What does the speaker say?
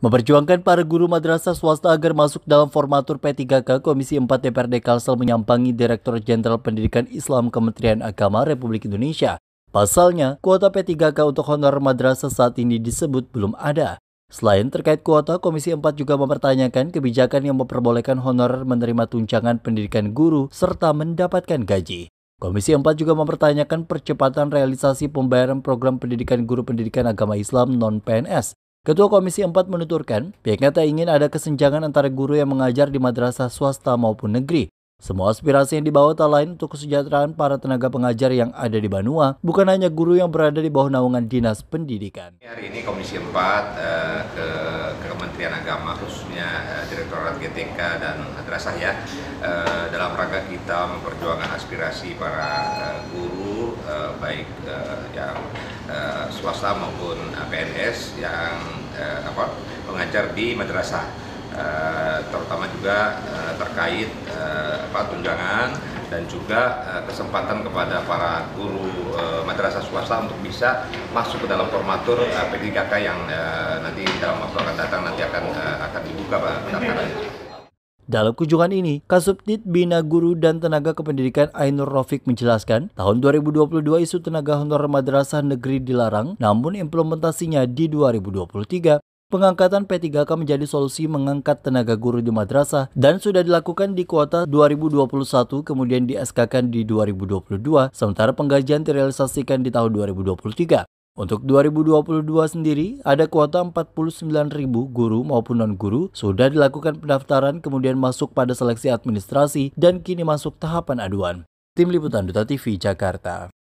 Memperjuangkan para guru madrasah swasta agar masuk dalam formatur P3K, Komisi 4 DPRD Kalsel menyampangi Direktur Jenderal Pendidikan Islam Kementerian Agama Republik Indonesia. Pasalnya, kuota P3K untuk honor madrasah saat ini disebut belum ada. Selain terkait kuota, Komisi 4 juga mempertanyakan kebijakan yang memperbolehkan honor menerima tunjangan pendidikan guru serta mendapatkan gaji. Komisi 4 juga mempertanyakan percepatan realisasi pembayaran program pendidikan guru pendidikan agama Islam non-PNS Ketua Komisi 4 menuturkan, pihaknya tak ingin ada kesenjangan antara guru yang mengajar di madrasah swasta maupun negeri. Semua aspirasi yang dibawa tak lain untuk kesejahteraan para tenaga pengajar yang ada di Banua, bukan hanya guru yang berada di bawah naungan Dinas Pendidikan. Hari ini Komisi 4 eh, ke, ke Kementerian Agama, khususnya eh, Direktorat GTK dan Madrasah ya, eh, dalam rangka kita memperjuangkan aspirasi para guru, baik yang swasta maupun PNS yang apa, pengajar di madrasah Eh, terutama juga eh, terkait eh, tunjangan dan juga kesempatan kepada para guru madrasah swasta untuk bisa masuk ke dalam formatur p 3 yang nanti dalam waktu akan datang nanti akan akan dibuka Pak pendaftarannya. Dalam kunjungan ini, Kasubdit Bina Guru dan Tenaga Kependidikan Ainur Rofik menjelaskan, tahun 2022 isu tenaga honor madrasah negeri dilarang, namun implementasinya di 2023 Pengangkatan P3K menjadi solusi mengangkat tenaga guru di madrasah dan sudah dilakukan di kuota 2021 kemudian di sk di 2022 sementara penggajian direalisasikan di tahun 2023. Untuk 2022 sendiri, ada kuota 49.000 guru maupun non-guru sudah dilakukan pendaftaran kemudian masuk pada seleksi administrasi dan kini masuk tahapan aduan. Tim Liputan Duta TV, Jakarta.